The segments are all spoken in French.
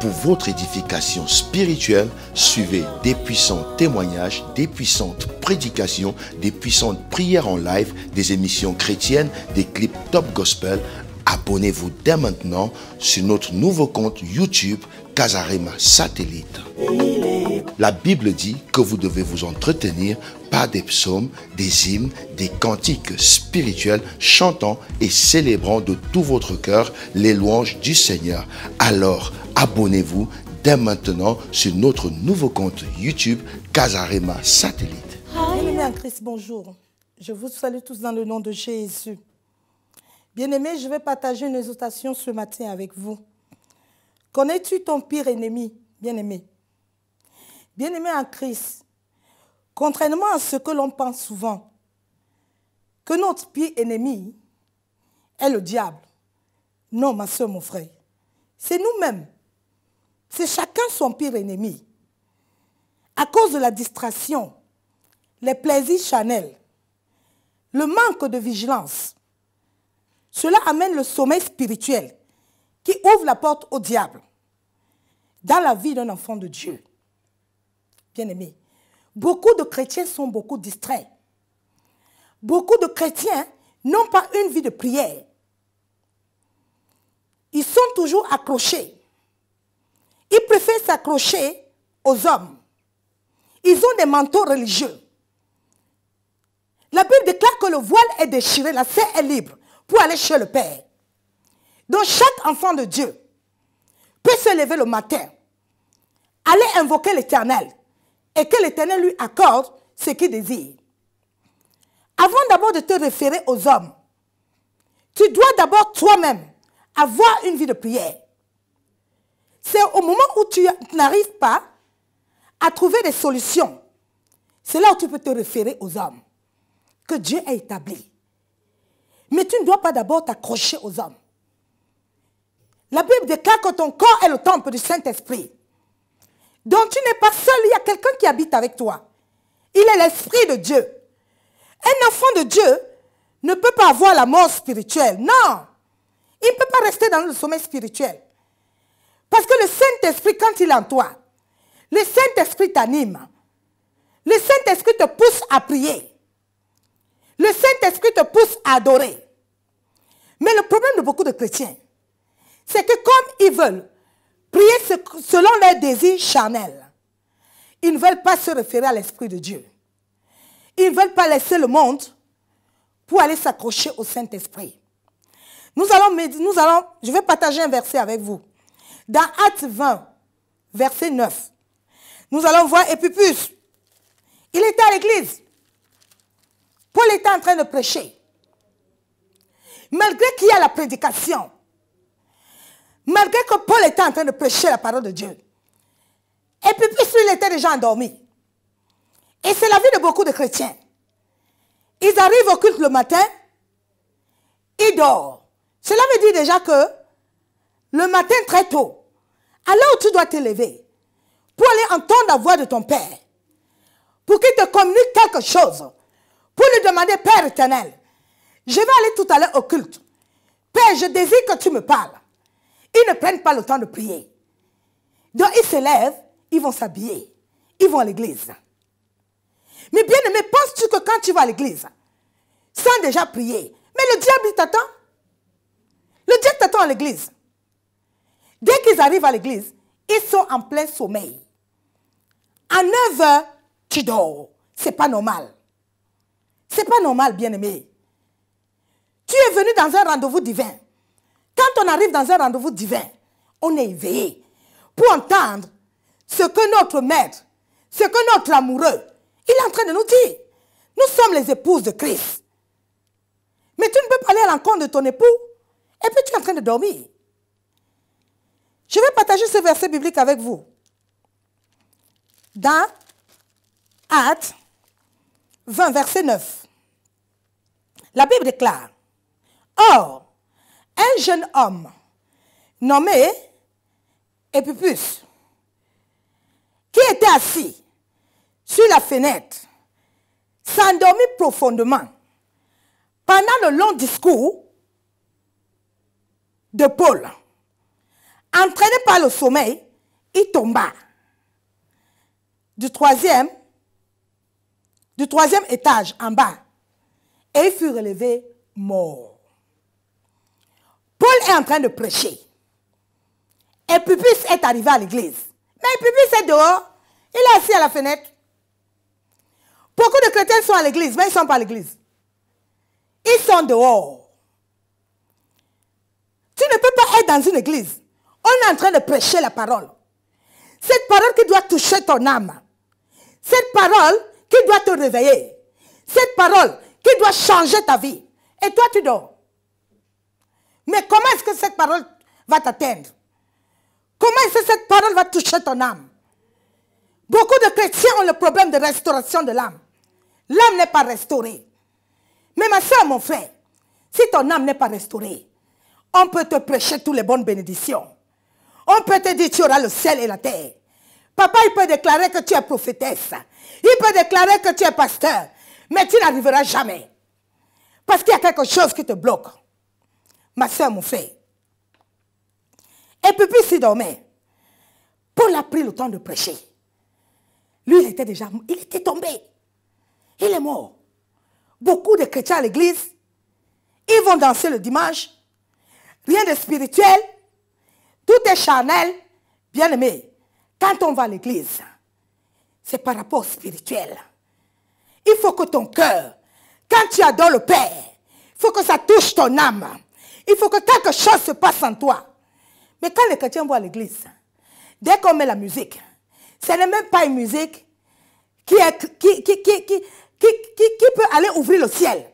pour votre édification spirituelle, suivez des puissants témoignages, des puissantes prédications, des puissantes prières en live, des émissions chrétiennes, des clips top gospel. Abonnez-vous dès maintenant sur notre nouveau compte YouTube Casarema Satellite. La Bible dit que vous devez vous entretenir par des psaumes, des hymnes, des cantiques spirituels, chantant et célébrant de tout votre cœur les louanges du Seigneur. Alors, abonnez-vous dès maintenant sur notre nouveau compte YouTube Casarema Satellite. bien aimé en Christ, bonjour. Je vous salue tous dans le nom de Jésus. Bien-aimés, je vais partager une exhortation ce matin avec vous. Connais-tu ton pire ennemi, bien-aimé Bien-aimé en Christ, contrairement à ce que l'on pense souvent, que notre pire ennemi est le diable. Non, ma soeur, mon frère, c'est nous-mêmes. C'est chacun son pire ennemi. À cause de la distraction, les plaisirs Chanel, le manque de vigilance, cela amène le sommeil spirituel qui ouvre la porte au diable dans la vie d'un enfant de Dieu. Bien-aimé, beaucoup de chrétiens sont beaucoup distraits. Beaucoup de chrétiens n'ont pas une vie de prière. Ils sont toujours accrochés ils préfèrent s'accrocher aux hommes. Ils ont des manteaux religieux. La Bible déclare que le voile est déchiré, la serre est libre pour aller chez le Père. Donc chaque enfant de Dieu peut se lever le matin, aller invoquer l'Éternel et que l'Éternel lui accorde ce qu'il désire. Avant d'abord de te référer aux hommes, tu dois d'abord toi-même avoir une vie de prière. C'est au moment où tu n'arrives pas à trouver des solutions. C'est là où tu peux te référer aux hommes que Dieu a établis. Mais tu ne dois pas d'abord t'accrocher aux hommes. La Bible déclare que ton corps est le temple du Saint-Esprit. Donc tu n'es pas seul, il y a quelqu'un qui habite avec toi. Il est l'Esprit de Dieu. Un enfant de Dieu ne peut pas avoir la mort spirituelle. Non. Il ne peut pas rester dans le sommeil spirituel. Parce que le Saint-Esprit, quand il est en toi, le Saint-Esprit t'anime. Le Saint-Esprit te pousse à prier. Le Saint-Esprit te pousse à adorer. Mais le problème de beaucoup de chrétiens, c'est que comme ils veulent prier selon leurs désirs charnels, ils ne veulent pas se référer à l'Esprit de Dieu. Ils ne veulent pas laisser le monde pour aller s'accrocher au Saint-Esprit. Nous allons, je vais partager un verset avec vous. Dans Acte 20, verset 9, nous allons voir Épipus. Il était à l'église. Paul était en train de prêcher. Malgré qu'il y a la prédication, malgré que Paul était en train de prêcher la parole de Dieu, Épipus, il était déjà endormi. Et c'est la vie de beaucoup de chrétiens. Ils arrivent au culte le matin, ils dorment. Cela veut dire déjà que le matin très tôt, à où tu dois te lever, pour aller entendre la voix de ton Père, pour qu'il te communique quelque chose, pour lui demander, Père éternel, je vais aller tout à l'heure au culte. Père, je désire que tu me parles. Ils ne prennent pas le temps de prier. Donc ils se lèvent, ils vont s'habiller, ils vont à l'église. Mais bien aimé, penses-tu que quand tu vas à l'église, sans déjà prier, mais le diable t'attend Le diable t'attend à l'église. Dès qu'ils arrivent à l'église, ils sont en plein sommeil. À 9 h tu dors. C'est pas normal. C'est pas normal, bien-aimé. Tu es venu dans un rendez-vous divin. Quand on arrive dans un rendez-vous divin, on est éveillé pour entendre ce que notre maître, ce que notre amoureux, il est en train de nous dire. Nous sommes les épouses de Christ. Mais tu ne peux pas aller à l'encontre de ton époux et puis tu es en train de dormir. Je vais partager ce verset biblique avec vous. Dans Actes 20, verset 9, la Bible déclare, Or, un jeune homme nommé Epipus qui était assis sur la fenêtre, s'endormit profondément. Pendant le long discours de Paul, Entraîné par le sommeil, il tomba du troisième, du troisième étage en bas et il fut relevé mort. Paul est en train de prêcher. Et Pupus est arrivé à l'église. Mais Pupus est dehors. Il est assis à la fenêtre. Beaucoup de chrétiens sont à l'église, mais ils ne sont pas à l'église. Ils sont dehors. Tu ne peux pas être dans une église on est en train de prêcher la parole. Cette parole qui doit toucher ton âme. Cette parole qui doit te réveiller. Cette parole qui doit changer ta vie. Et toi, tu dors. Mais comment est-ce que cette parole va t'atteindre Comment est-ce que cette parole va toucher ton âme Beaucoup de chrétiens ont le problème de restauration de l'âme. L'âme n'est pas restaurée. Mais ma soeur, mon frère, si ton âme n'est pas restaurée, on peut te prêcher toutes les bonnes bénédictions. On peut te dire tu auras le ciel et la terre. Papa, il peut déclarer que tu es prophétesse. Il peut déclarer que tu es pasteur. Mais tu n'arriveras jamais. Parce qu'il y a quelque chose qui te bloque. Ma soeur, mon frère. Et puis, s'y dormait. Paul a pris le temps de prêcher. Lui, il était déjà... Il était tombé. Il est mort. Beaucoup de chrétiens à l'église, ils vont danser le dimanche. Rien de spirituel. Tout est charnel, bien-aimé. Quand on va à l'église, c'est par rapport spirituel. Il faut que ton cœur, quand tu adores le Père, il faut que ça touche ton âme. Il faut que quelque chose se passe en toi. Mais quand les chrétiens vont à l'église, dès qu'on met la musique, ce n'est même pas une musique qui, qui, peut aller ouvrir le ciel.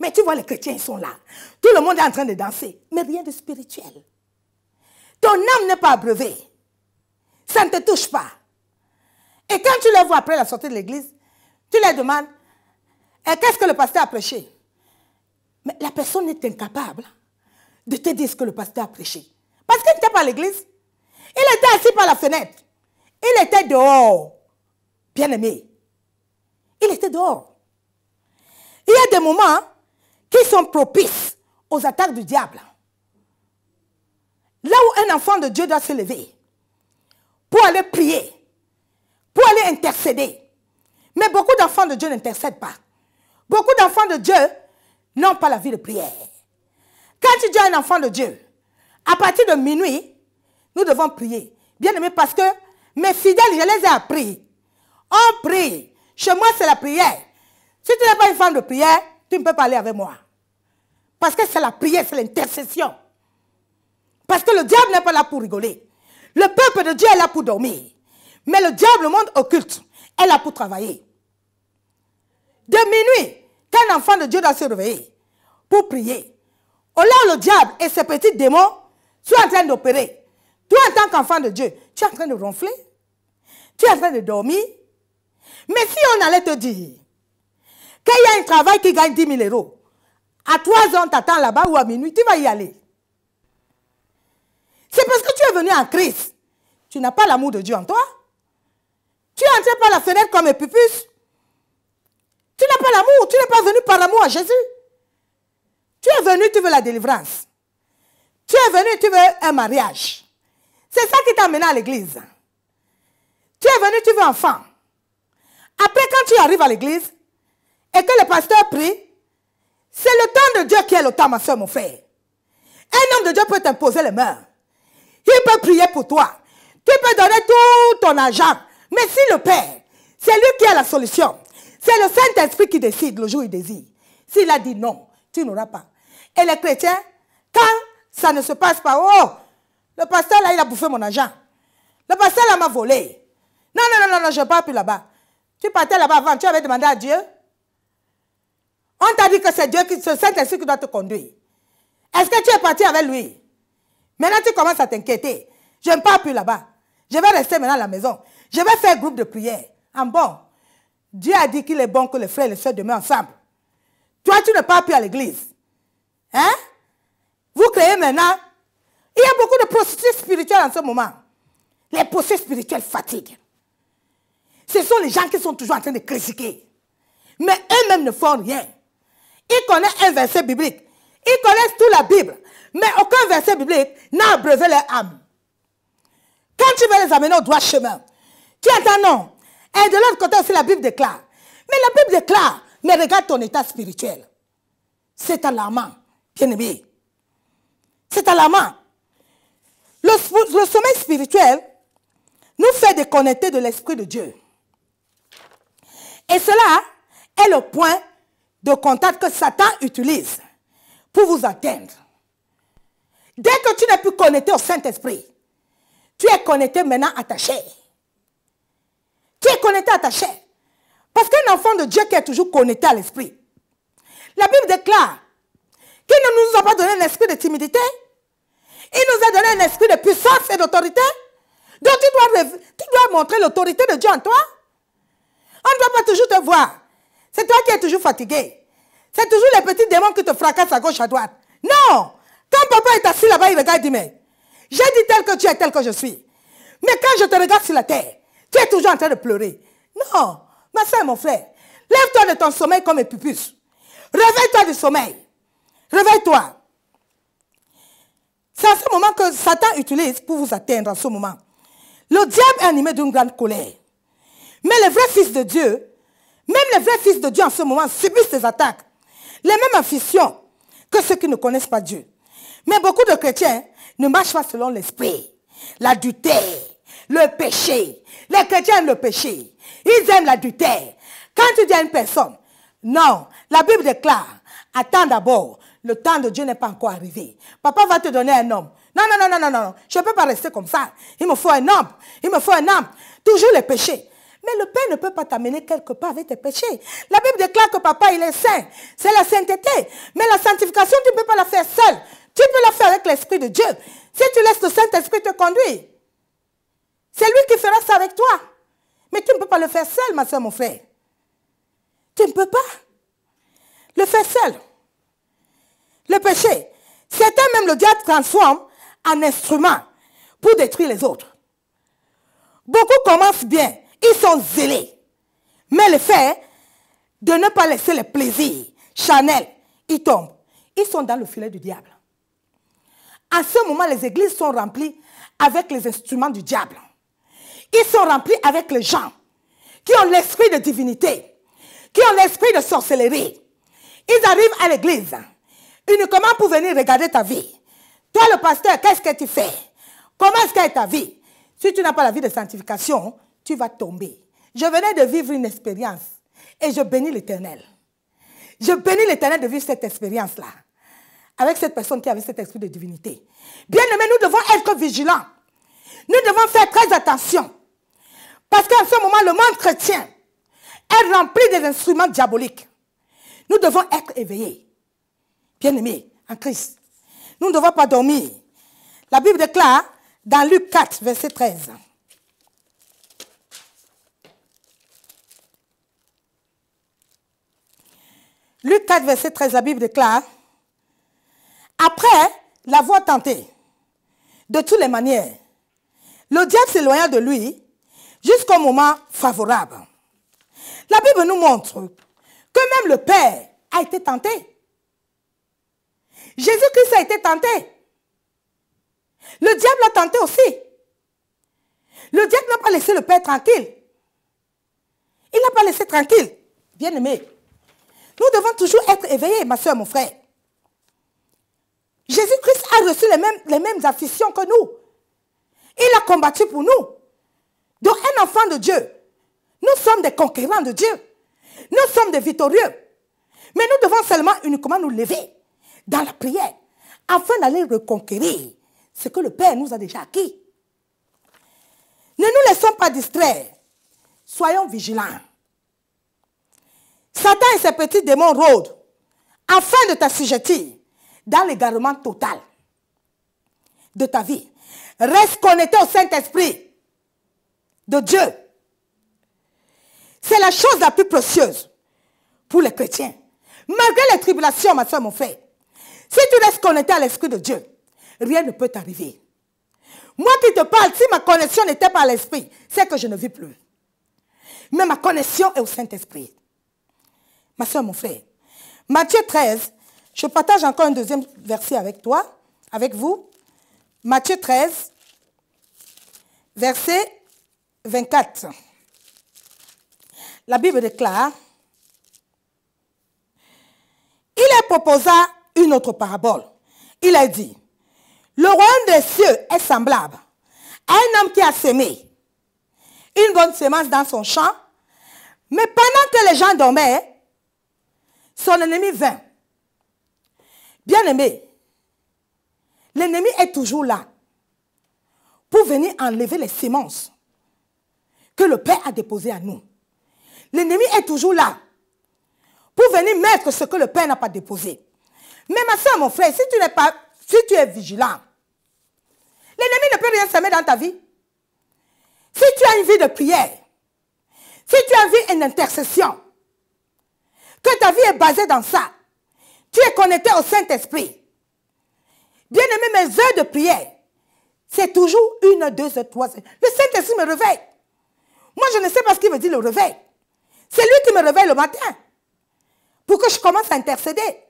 Mais tu vois, les chrétiens, ils sont là. Tout le monde est en train de danser, mais rien de spirituel. Ton âme n'est pas abreuvée. Ça ne te touche pas. Et quand tu les vois après la sortie de l'église, tu les demandes, eh, qu'est-ce que le pasteur a prêché Mais la personne est incapable de te dire ce que le pasteur a prêché. Parce qu'il n'était pas à l'église. Il était assis par la fenêtre. Il était dehors. Bien aimé. Il était dehors. Il y a des moments qui sont propices aux attaques du diable. Là où un enfant de Dieu doit se lever pour aller prier, pour aller intercéder. Mais beaucoup d'enfants de Dieu n'intercèdent pas. Beaucoup d'enfants de Dieu n'ont pas la vie de prière. Quand tu dis à un enfant de Dieu, à partir de minuit, nous devons prier. Bien aimé, parce que mes fidèles, je les ai appris. On prie. Chez moi, c'est la prière. Si tu n'es pas une femme de prière, tu ne peux pas aller avec moi. Parce que c'est la prière, c'est l'intercession. Parce que le diable n'est pas là pour rigoler. Le peuple de Dieu est là pour dormir. Mais le diable, le monde occulte, est là pour travailler. De minuit, un enfant de Dieu doit se réveiller pour prier. Alors le diable et ses petits démons sont en train d'opérer. Toi, en tant qu'enfant de Dieu, tu es en train de ronfler. Tu es en train de dormir. Mais si on allait te dire qu'il y a un travail qui gagne 10 000 euros, à 3 ans, t'attends là-bas ou à minuit, tu vas y aller. C'est parce que tu es venu en Christ. Tu n'as pas l'amour de Dieu en toi. Tu es entré par la fenêtre comme un pupus. Tu n'as pas l'amour. Tu n'es pas venu par l'amour à Jésus. Tu es venu, tu veux la délivrance. Tu es venu, tu veux un mariage. C'est ça qui t'a amené à l'église. Tu es venu, tu veux enfant. Après, quand tu arrives à l'église et que le pasteur prie, c'est le temps de Dieu qui est le temps, ma soeur, mon frère. Un homme de Dieu peut t'imposer les mains. Il peut prier pour toi. Tu peux donner tout ton argent. Mais si le Père, c'est lui qui a la solution. C'est le Saint-Esprit qui décide le jour où il désire. S'il a dit non, tu n'auras pas. Et les chrétiens, quand ça ne se passe pas, oh, le pasteur là, il a bouffé mon argent. Le pasteur là m'a volé. Non, non, non, non, je ne pars plus là-bas. Tu partais là-bas avant, tu avais demandé à Dieu. On t'a dit que c'est Dieu, qui, ce Saint-Esprit qui doit te conduire. Est-ce que tu es parti avec lui Maintenant, tu commences à t'inquiéter. Je ne pars plus là-bas. Je vais rester maintenant à la maison. Je vais faire un groupe de prière. En ah bon, Dieu a dit qu'il est bon que les frères et les soeurs demeurent ensemble. Toi, tu ne pars plus à l'église. Hein? Vous créez maintenant. Il y a beaucoup de processus spirituels en ce moment. Les processus spirituels fatiguent. Ce sont les gens qui sont toujours en train de critiquer. Mais eux-mêmes ne font rien. Ils connaissent un verset biblique. Ils connaissent toute la Bible. Mais aucun verset biblique n'a abreuvé leur âme. Quand tu veux les amener au droit chemin, tu attends non. Et de l'autre côté aussi, la Bible déclare. Mais la Bible déclare, mais regarde ton état spirituel. C'est alarmant, bien-aimé. C'est alarmant. Le, le sommeil spirituel nous fait déconnecter de l'Esprit de Dieu. Et cela est le point de contact que Satan utilise pour vous atteindre. Dès que tu n'es plus connecté au Saint-Esprit, tu es connecté maintenant à ta chair. Tu es connecté à ta chair. Parce qu'un enfant de Dieu qui est toujours connecté à l'esprit. La Bible déclare qu'il ne nous a pas donné un esprit de timidité. Il nous a donné un esprit de puissance et d'autorité. Donc tu dois, montrer l'autorité de Dieu en toi. On ne doit pas toujours te voir. C'est toi qui es toujours fatigué. C'est toujours les petits démons qui te fracassent à gauche, à droite. Non quand papa est assis là-bas, il regarde et dit, mais j'ai dit tel que tu es, tel que je suis. Mais quand je te regarde sur la terre, tu es toujours en train de pleurer. Non, ma soeur et mon frère, lève-toi de ton sommeil comme un pupus. Réveille-toi du sommeil. Réveille-toi. C'est en ce moment que Satan utilise pour vous atteindre, en ce moment. Le diable est animé d'une grande colère. Mais les vrais fils de Dieu, même les vrais fils de Dieu en ce moment subissent des attaques. Les mêmes afflictions que ceux qui ne connaissent pas Dieu. Mais beaucoup de chrétiens ne marchent pas selon l'esprit, La duté, le péché. Les chrétiens aiment le péché. Ils aiment la l'adultère. Quand tu dis à une personne, non, la Bible déclare, attends d'abord, le temps de Dieu n'est pas encore arrivé. Papa va te donner un homme. Non, non, non, non, non, non, je ne peux pas rester comme ça. Il me faut un homme, il me faut un homme. Toujours le péché. Mais le Père ne peut pas t'amener quelque part avec tes péchés. La Bible déclare que papa, il est saint. C'est la sainteté. Mais la sanctification, tu ne peux pas la faire seule. Tu peux le faire avec l'Esprit de Dieu. Si tu laisses le Saint-Esprit te conduire, c'est lui qui fera ça avec toi. Mais tu ne peux pas le faire seul, ma soeur, mon frère. Tu ne peux pas le faire seul. Le péché, c'est un même le diable transforme en instrument pour détruire les autres. Beaucoup commencent bien, ils sont zélés. Mais le fait de ne pas laisser les plaisirs, Chanel, ils tombent. Ils sont dans le filet du diable. En ce moment, les églises sont remplies avec les instruments du diable. Ils sont remplis avec les gens qui ont l'esprit de divinité, qui ont l'esprit de sorcellerie. Ils arrivent à l'église uniquement pour venir regarder ta vie. Toi, le pasteur, qu'est-ce que tu fais Comment est-ce est ta vie Si tu n'as pas la vie de sanctification, tu vas tomber. Je venais de vivre une expérience et je bénis l'Éternel. Je bénis l'Éternel de vivre cette expérience-là avec cette personne qui avait cet esprit de divinité. Bien aimés nous devons être vigilants. Nous devons faire très attention. Parce qu'en ce moment, le monde chrétien est rempli des instruments diaboliques. Nous devons être éveillés. Bien aimés, en Christ. Nous ne devons pas dormir. La Bible déclare dans Luc 4, verset 13. Luc 4, verset 13, la Bible déclare après l'avoir tenté, de toutes les manières, le diable s'éloigna de lui jusqu'au moment favorable. La Bible nous montre que même le Père a été tenté. Jésus-Christ a été tenté. Le diable a tenté aussi. Le diable n'a pas laissé le Père tranquille. Il n'a pas laissé tranquille. Bien aimé, nous devons toujours être éveillés, ma soeur, mon frère. Jésus-Christ a reçu les mêmes, les mêmes afflictions que nous. Il a combattu pour nous. Donc un enfant de Dieu, nous sommes des conquérants de Dieu. Nous sommes des victorieux. Mais nous devons seulement uniquement nous lever dans la prière afin d'aller reconquérir ce que le Père nous a déjà acquis. Ne nous laissons pas distraire. Soyons vigilants. Satan et ses petits démons rôdent afin de t'assujettir dans l'égarement total de ta vie. Reste connecté au Saint-Esprit de Dieu. C'est la chose la plus précieuse pour les chrétiens. Malgré les tribulations, ma soeur, mon frère, si tu restes connecté à l'Esprit de Dieu, rien ne peut t'arriver. Moi qui te parle, si ma connexion n'était pas à l'Esprit, c'est que je ne vis plus. Mais ma connexion est au Saint-Esprit. Ma soeur, mon frère, Matthieu 13, je partage encore un deuxième verset avec toi, avec vous. Matthieu 13, verset 24. La Bible déclare, il proposa une autre parabole. Il a dit, le royaume des cieux est semblable à un homme qui a semé une bonne semence dans son champ, mais pendant que les gens dormaient, son ennemi vint Bien-aimé, l'ennemi est toujours là pour venir enlever les semences que le Père a déposées à nous. L'ennemi est toujours là pour venir mettre ce que le Père n'a pas déposé. Mais ma soeur, mon frère, si tu n'es pas, si tu es vigilant, l'ennemi ne peut rien semer dans ta vie. Si tu as une vie de prière, si tu as une vie d'intercession, que ta vie est basée dans ça, tu es connecté au Saint-Esprit. Bien-aimé, mes heures de prière, c'est toujours une, deux, trois. Le Saint-Esprit me réveille. Moi, je ne sais pas ce qu'il me dit le réveil. C'est lui qui me réveille le matin pour que je commence à intercéder.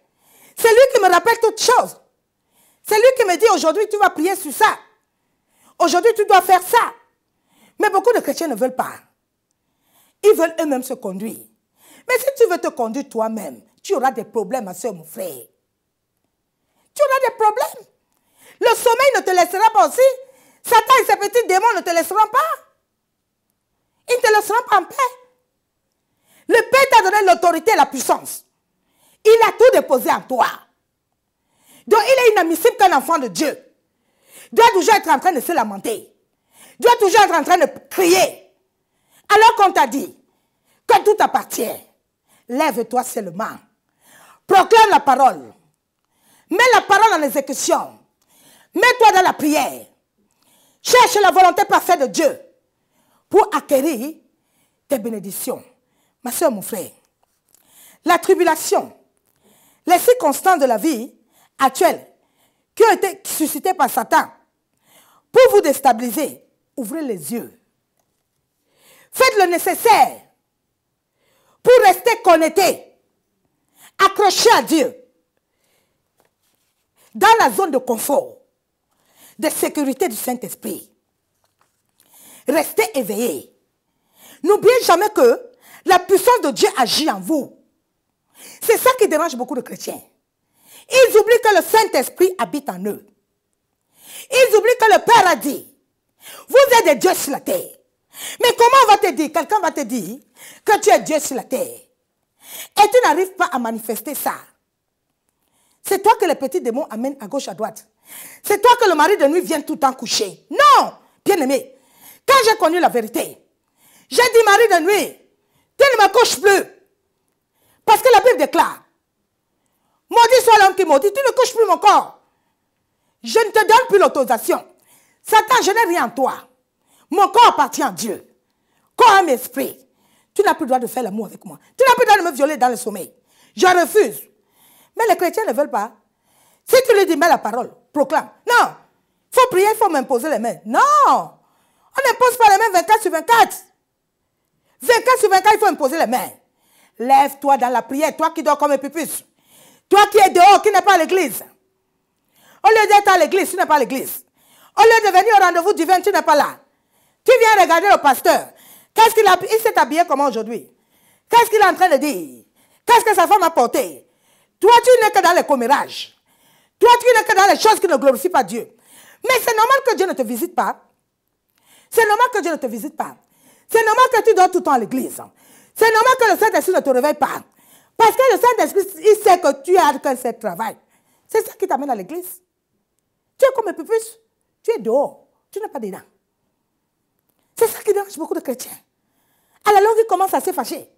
C'est lui qui me rappelle toutes choses. C'est lui qui me dit aujourd'hui tu vas prier sur ça. Aujourd'hui tu dois faire ça. Mais beaucoup de chrétiens ne veulent pas. Ils veulent eux-mêmes se conduire. Mais si tu veux te conduire toi-même, tu auras des problèmes, ma soeur, mon frère. Tu auras des problèmes. Le sommeil ne te laissera pas aussi. Satan et ses petits démons ne te laisseront pas. Ils ne te laisseront pas en paix. Le Père t'a donné l'autorité et la puissance. Il a tout déposé en toi. Donc il est inadmissible qu'un enfant de Dieu doit toujours être en train de se lamenter. Doit toujours être en train de crier. Alors qu'on t'a dit que tout appartient. Lève-toi seulement Proclame la parole. Mets la parole en exécution. Mets-toi dans la prière. Cherche la volonté parfaite de Dieu pour acquérir tes bénédictions. Ma soeur, mon frère, la tribulation, les circonstances de la vie actuelle qui ont été suscitées par Satan pour vous déstabiliser, ouvrez les yeux. Faites le nécessaire pour rester connecté accroché à Dieu, dans la zone de confort, de sécurité du Saint-Esprit. Restez éveillés. N'oubliez jamais que la puissance de Dieu agit en vous. C'est ça qui dérange beaucoup de chrétiens. Ils oublient que le Saint-Esprit habite en eux. Ils oublient que le Père a dit, vous êtes des dieux sur la terre. Mais comment on va te dire, quelqu'un va te dire que tu es Dieu sur la terre. Et tu n'arrives pas à manifester ça. C'est toi que les petits démons amènent à gauche, à droite. C'est toi que le mari de nuit vient tout le temps coucher. Non, bien-aimé. Quand j'ai connu la vérité, j'ai dit, mari de nuit, tu ne me couches plus. Parce que la Bible déclare, maudit soit l'homme qui maudit, tu ne couches plus mon corps. Je ne te donne plus l'autorisation. Satan, je n'ai rien en toi. Mon corps appartient à Dieu. Corps, et esprit. Tu n'as plus le droit de faire l'amour avec moi. Tu n'as plus le droit de me violer dans le sommeil. Je refuse. Mais les chrétiens ne veulent pas. Si tu lui dis, mets la parole, proclame. Non. Il faut prier, il faut m'imposer les mains. Non. On n'impose pas les mains 24 sur 24. 24 sur 24, il faut imposer les mains. Lève-toi dans la prière, toi qui dors comme un pupus. Toi qui es dehors, qui n'est pas à l'église. Au lieu d'être à l'église, tu n'es pas à l'église. Au lieu de venir au rendez-vous divin, tu n'es pas là. Tu viens regarder le pasteur. Qu'est-ce qu'il a Il s'est habillé comment aujourd'hui Qu'est-ce qu'il est en train de dire Qu'est-ce que sa femme a porté Toi, tu n'es que dans les commérages. Toi, tu n'es que dans les choses qui ne glorifient pas Dieu. Mais c'est normal que Dieu ne te visite pas. C'est normal que Dieu ne te visite pas. C'est normal que tu dors tout le temps à l'église. C'est normal que le Saint-Esprit ne te réveille pas. Parce que le Saint-Esprit, il sait que tu as que ce travail. C'est ça qui t'amène à l'église. Tu es comme un pupus. Tu es dehors. Tu n'es pas dedans. C'est ça qui dérange beaucoup de chrétiens. À la longue, il commence à se fâcher.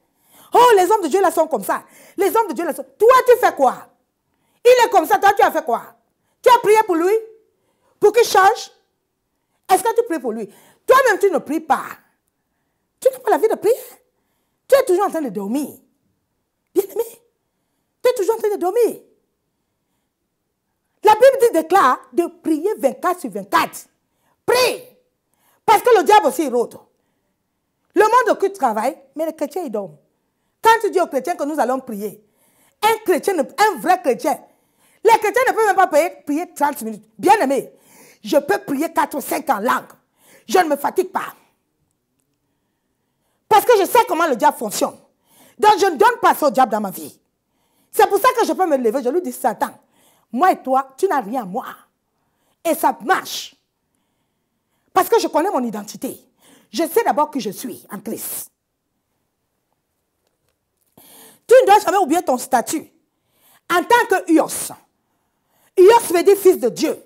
Oh, les hommes de Dieu là sont comme ça. Les hommes de Dieu là sont. Toi, tu fais quoi Il est comme ça, toi, tu as fait quoi Tu as prié pour lui Pour qu'il change Est-ce que tu pries pour lui Toi-même, tu ne pries pas. Tu n'as pas la vie de prier. Tu es toujours en train de dormir. Bien-aimé, tu es toujours en train de dormir. La Bible dit, déclare de prier 24 sur 24. Prie. Parce que le diable aussi rôde. Le monde occupe travail, mais les chrétiens, ils dorment. Quand tu dis aux chrétiens que nous allons prier, un chrétien, un vrai chrétien, les chrétiens ne peuvent même pas prier, prier 30 minutes. Bien aimé, je peux prier 4 ou 5 en langue. Je ne me fatigue pas. Parce que je sais comment le diable fonctionne. Donc je ne donne pas ça au diable dans ma vie. C'est pour ça que je peux me lever. Je lui dis, Satan, moi et toi, tu n'as rien à moi. Et ça marche. Parce que je connais mon identité. Je sais d'abord qui je suis en Christ. Tu ne dois jamais oublier ton statut. En tant que Ios, Ios veut dire fils de Dieu.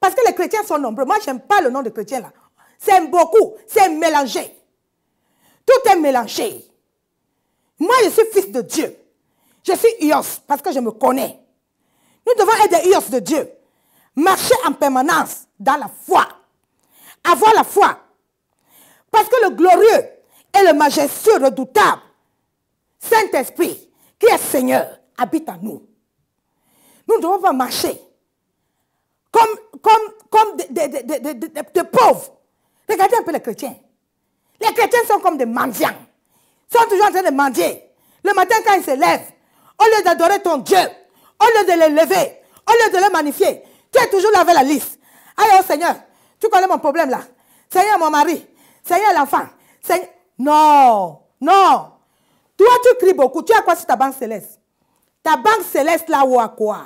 Parce que les chrétiens sont nombreux. Moi, je n'aime pas le nom de chrétien là. C'est beaucoup, c'est mélangé. Tout est mélangé. Moi, je suis fils de Dieu. Je suis Ios parce que je me connais. Nous devons être des Ios de Dieu. Marcher en permanence dans la foi. Avoir la foi parce que le glorieux et le majestueux redoutable Saint-Esprit, qui est Seigneur, habite en nous. Nous ne devons pas marcher comme, comme, comme des, pauvres. Regardez un peu les chrétiens. Les chrétiens sont comme des mendiants. Ils sont toujours en train de mendier. Le matin, quand ils se lèvent, au lieu d'adorer ton Dieu, au lieu de les lever, au lieu de les magnifier, tu es toujours là avec la liste. Allez, oh Seigneur, tu connais mon problème là. Seigneur, mon mari, Seigneur, l'enfant, fin. Seigneur, non, non. Toi, tu cries beaucoup. Tu as quoi sur ta banque céleste Ta banque céleste, là, où à quoi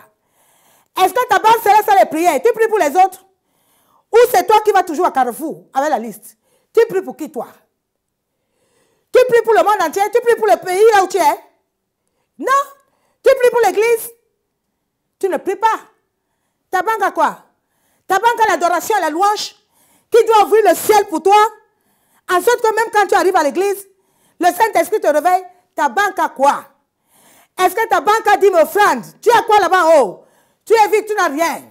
Est-ce que ta banque céleste a les prières Tu pries pour les autres Ou c'est toi qui vas toujours à Carrefour avec la liste Tu pries pour qui, toi Tu pries pour le monde entier Tu pries pour le pays là où tu es Non Tu pries pour l'église Tu ne pries pas. Ta banque à quoi Ta banque à l'adoration, à la louange Qui doit ouvrir le ciel pour toi en sorte même quand tu arrives à l'église, le Saint-Esprit te réveille. Ta banque a quoi Est-ce que ta banque a dit mon frère, Tu as quoi là-bas Tu es vide, tu n'as rien.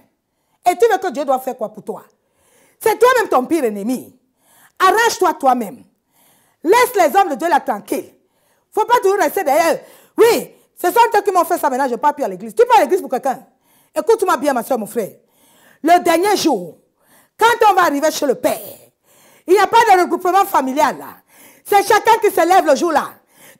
Et tu veux que Dieu doit faire quoi pour toi C'est toi-même ton pire ennemi. Arrange-toi toi-même. Laisse les hommes de Dieu là tranquille. faut pas toujours rester derrière Oui, ce sont eux qui m'ont fait ça maintenant, je ne pars plus à l'église. Tu pars à l'église pour quelqu'un. Écoute-moi bien, ma soeur, mon frère. Le dernier jour, quand on va arriver chez le Père, il n'y a pas de regroupement familial là. C'est chacun qui se lève le jour-là,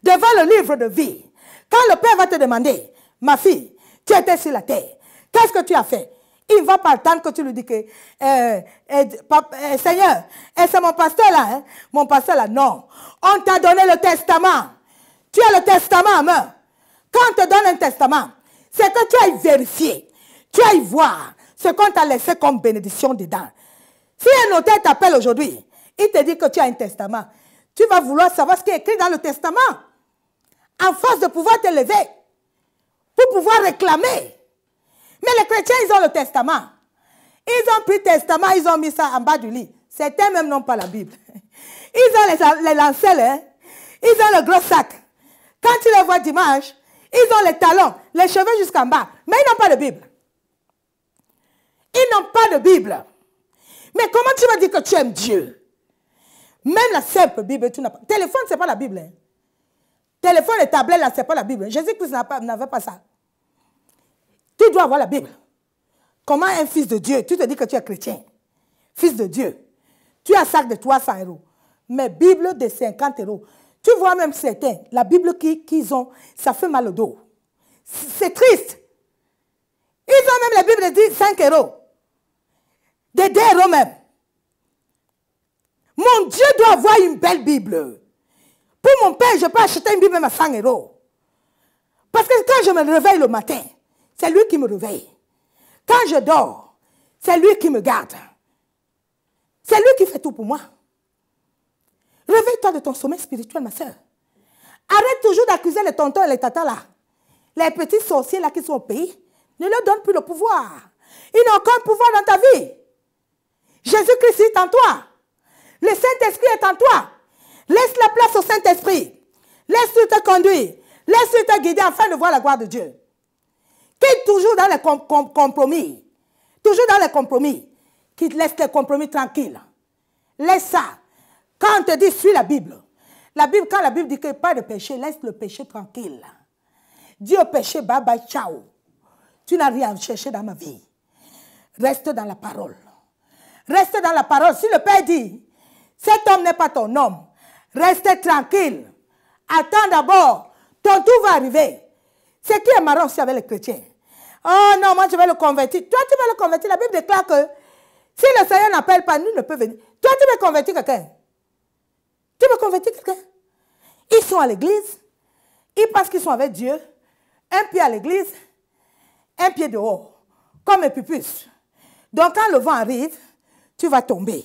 devant le livre de vie. Quand le Père va te demander, ma fille, tu étais sur la terre, qu'est-ce que tu as fait Il ne va pas attendre que tu lui dis que, euh, euh, euh Seigneur, euh, c'est mon pasteur là, hein? mon pasteur là, non. On t'a donné le testament. Tu as le testament à main. Quand on te donne un testament, c'est que tu ailles vérifier, tu ailles voir ce qu'on t'a laissé comme bénédiction dedans. Si un notaire t'appelle aujourd'hui il te dit que tu as un testament. Tu vas vouloir savoir ce qui est écrit dans le testament. En force de pouvoir te lever. Pour pouvoir réclamer. Mais les chrétiens, ils ont le testament. Ils ont pris le testament, ils ont mis ça en bas du lit. Certains même n'ont pas la Bible. Ils ont les, lancelles, hein. ils ont le gros sac. Quand tu les vois dimanche, ils ont les talons, les cheveux jusqu'en bas. Mais ils n'ont pas de Bible. Ils n'ont pas de Bible. Mais comment tu vas dire que tu aimes Dieu même la simple Bible, tu n'as pas. Téléphone, ce n'est pas la Bible. Hein. Téléphone et tablette, là, ce n'est pas la Bible. Jésus-Christ n'avait pas ça. Tu dois avoir la Bible. Comment un fils de Dieu, tu te dis que tu es chrétien, fils de Dieu, tu as sac de 300 euros, mais Bible de 50 euros. Tu vois même certains, la Bible qu'ils ont, ça fait mal au dos. C'est triste. Ils ont même la Bible de 5 euros, de 2 euros même. Mon Dieu doit avoir une belle Bible. Pour mon père, je peux acheter une Bible même à 100 euros. Parce que quand je me réveille le matin, c'est lui qui me réveille. Quand je dors, c'est lui qui me garde. C'est lui qui fait tout pour moi. Réveille-toi de ton sommeil spirituel, ma soeur. Arrête toujours d'accuser les tontons et les tatas là. Les petits sorciers là qui sont au pays, ne leur donne plus le pouvoir. Ils n'ont aucun pouvoir dans ta vie. Jésus-Christ est en toi. Le Saint-Esprit est en toi. Laisse la place au Saint-Esprit. Laisse-le te conduire. Laisse-le te guider afin de voir la gloire de Dieu. Quitte toujours dans les compromis. Toujours dans les compromis. Quitte, laisse les compromis tranquilles. Laisse ça. Quand on te dit suis la Bible, la Bible, quand la Bible dit qu'il n'y a pas de péché, laisse le péché tranquille. Dis au péché, bye bye, ciao. Tu n'as rien chercher dans ma vie. Reste dans la parole. Reste dans la parole. Si le Père dit, cet homme n'est pas ton homme. Restez tranquille. Attends d'abord. Ton tour va arriver. Ce qui est marrant aussi avec les chrétiens. Oh non, moi je vais le convertir. Toi tu vas le convertir. La Bible déclare que si le Seigneur n'appelle pas, nous ne peut venir. Toi tu vas convertir quelqu'un. Tu vas convertir quelqu'un. Ils sont à l'église. Ils pensent qu'ils sont avec Dieu. Un pied à l'église, un pied dehors. Comme un pupus. Donc quand le vent arrive, tu vas tomber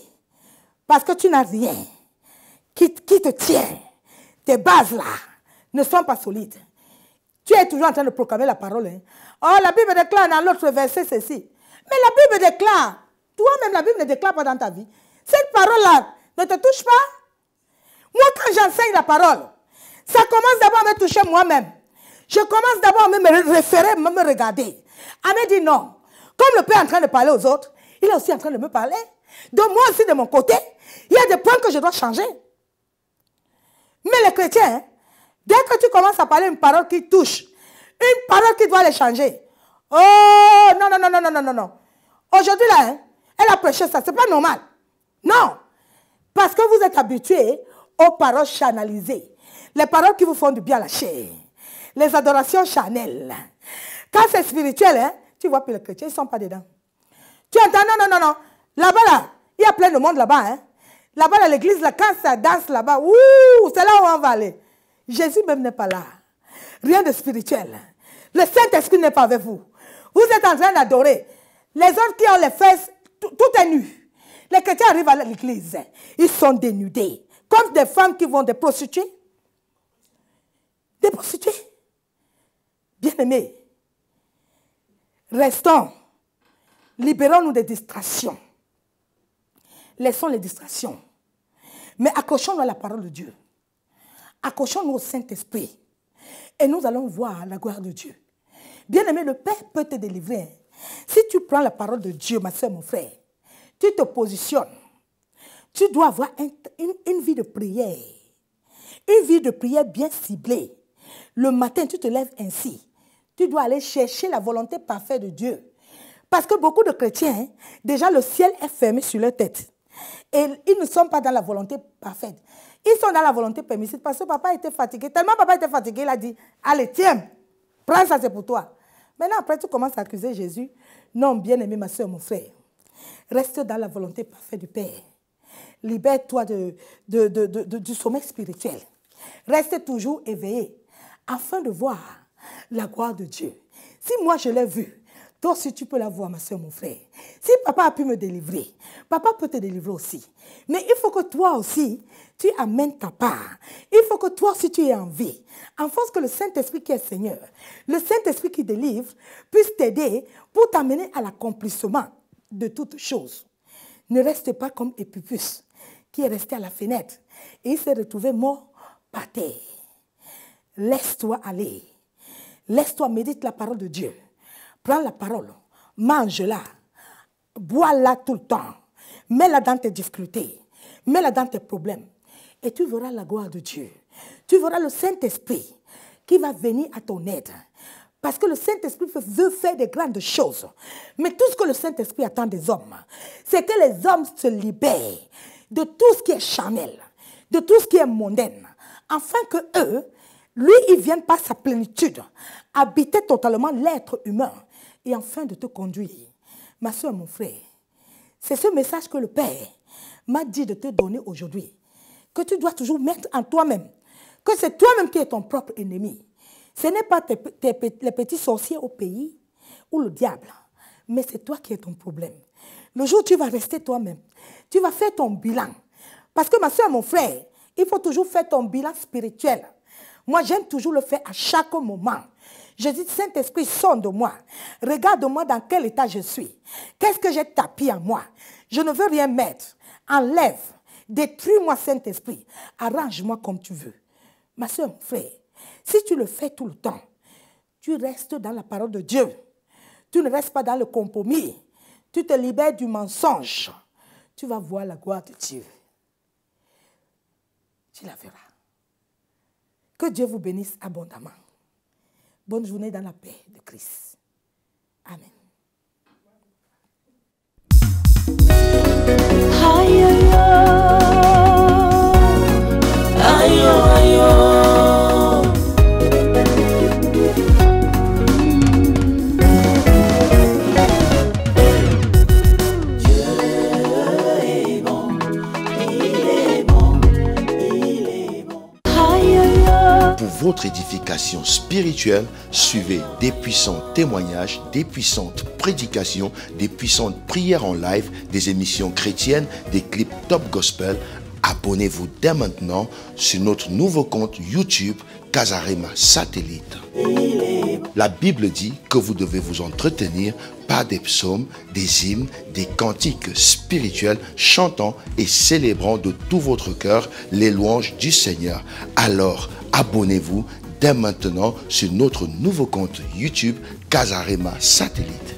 parce que tu n'as rien qui, te tient. Tes bases-là ne sont pas solides. Tu es toujours en train de proclamer la parole. Hein. Oh, la Bible déclare dans l'autre verset ceci. Mais la Bible déclare, toi-même la Bible ne déclare pas dans ta vie. Cette parole-là ne te touche pas. Moi, quand j'enseigne la parole, ça commence d'abord à me toucher moi-même. Je commence d'abord à me référer, à me regarder, à me dire non. Comme le Père est en train de parler aux autres, il est aussi en train de me parler. Donc moi aussi, de mon côté, il y a des points que je dois changer. Mais les chrétiens, hein, dès que tu commences à parler une parole qui touche, une parole qui doit les changer. Oh, non, non, non, non, non, non, non. Aujourd'hui, là, hein, elle a prêché ça. C'est pas normal. Non. Parce que vous êtes habitués aux paroles chanalisées. Les paroles qui vous font du bien à Les adorations chanelles. Quand c'est spirituel, hein, tu vois plus les chrétiens, ils ne sont pas dedans. Tu entends, non, non, non, non. Là-bas, là, il y a plein de monde là-bas. Là-bas, à l'église, quand ça danse là-bas, c'est là où on va aller. Jésus même n'est pas là. Rien de spirituel. Le Saint-Esprit n'est pas avec vous. Vous êtes en train d'adorer. Les hommes qui ont les fesses, tout, est nu. Les chrétiens arrivent à l'église. Ils sont dénudés. Comme des femmes qui vont des prostituées. Des prostituées. Bien-aimés, restons. Libérons-nous des distractions. Laissons les distractions. Mais accrochons-nous à la parole de Dieu. Accrochons-nous au Saint-Esprit. Et nous allons voir la gloire de Dieu. Bien-aimé, le Père peut te délivrer. Si tu prends la parole de Dieu, ma soeur, mon frère, tu te positionnes. Tu dois avoir une, une vie de prière. Une vie de prière bien ciblée. Le matin, tu te lèves ainsi. Tu dois aller chercher la volonté parfaite de Dieu. Parce que beaucoup de chrétiens, hein, déjà le ciel est fermé sur leur tête. Et ils ne sont pas dans la volonté parfaite. Ils sont dans la volonté permissive parce que papa était fatigué. Tellement papa était fatigué, il a dit, allez, tiens, prends ça, c'est pour toi. Maintenant, après, tu commences à accuser Jésus. Non, bien-aimé, ma soeur, mon frère, reste dans la volonté parfaite du Père. Libère-toi du sommeil spirituel. Reste toujours éveillé afin de voir la gloire de Dieu. Si moi, je l'ai vu, toi aussi, tu peux la voir, ma soeur, mon frère. Si papa a pu me délivrer, papa peut te délivrer aussi. Mais il faut que toi aussi, tu amènes ta part. Il faut que toi aussi, tu en vie, En force que le Saint-Esprit qui est Seigneur, le Saint-Esprit qui délivre, puisse t'aider pour t'amener à l'accomplissement de toutes choses. Ne reste pas comme Épupus, qui est resté à la fenêtre et il s'est retrouvé mort par terre. Laisse-toi aller. Laisse-toi méditer la parole de Dieu. Prends la parole, mange-la, bois-la tout le temps, mets-la dans tes difficultés, mets-la dans tes problèmes. Et tu verras la gloire de Dieu. Tu verras le Saint-Esprit qui va venir à ton aide. Parce que le Saint-Esprit veut faire de grandes choses. Mais tout ce que le Saint-Esprit attend des hommes, c'est que les hommes se libèrent de tout ce qui est charnel, de tout ce qui est mondaine, afin que eux, lui, ils viennent par sa plénitude, habiter totalement l'être humain et enfin de te conduire. Ma soeur, mon frère, c'est ce message que le Père m'a dit de te donner aujourd'hui, que tu dois toujours mettre en toi-même, que c'est toi-même qui es ton propre ennemi. Ce n'est pas les petits sorciers au pays ou le diable, mais c'est toi qui es ton problème. Le jour où tu vas rester toi-même, tu vas faire ton bilan. Parce que ma soeur, mon frère, il faut toujours faire ton bilan spirituel. Moi, j'aime toujours le faire à chaque moment. Je dis, Saint-Esprit, sonde moi. Regarde-moi dans quel état je suis. Qu'est-ce que j'ai tapis en moi Je ne veux rien mettre. Enlève. Détruis-moi, Saint-Esprit. Arrange-moi comme tu veux. Ma soeur, frère, si tu le fais tout le temps, tu restes dans la parole de Dieu. Tu ne restes pas dans le compromis. Tu te libères du mensonge. Tu vas voir la gloire de Dieu. Tu la verras. Que Dieu vous bénisse abondamment. Bonne journée dans la paix de Christ. Amen. suivez des puissants témoignages, des puissantes prédications, des puissantes prières en live, des émissions chrétiennes, des clips top gospel. Abonnez-vous dès maintenant sur notre nouveau compte YouTube Casarema Satellite. La Bible dit que vous devez vous entretenir par des psaumes, des hymnes, des cantiques spirituels, chantant et célébrant de tout votre cœur les louanges du Seigneur. Alors, abonnez-vous dès maintenant sur notre nouveau compte YouTube Casarema Satellite.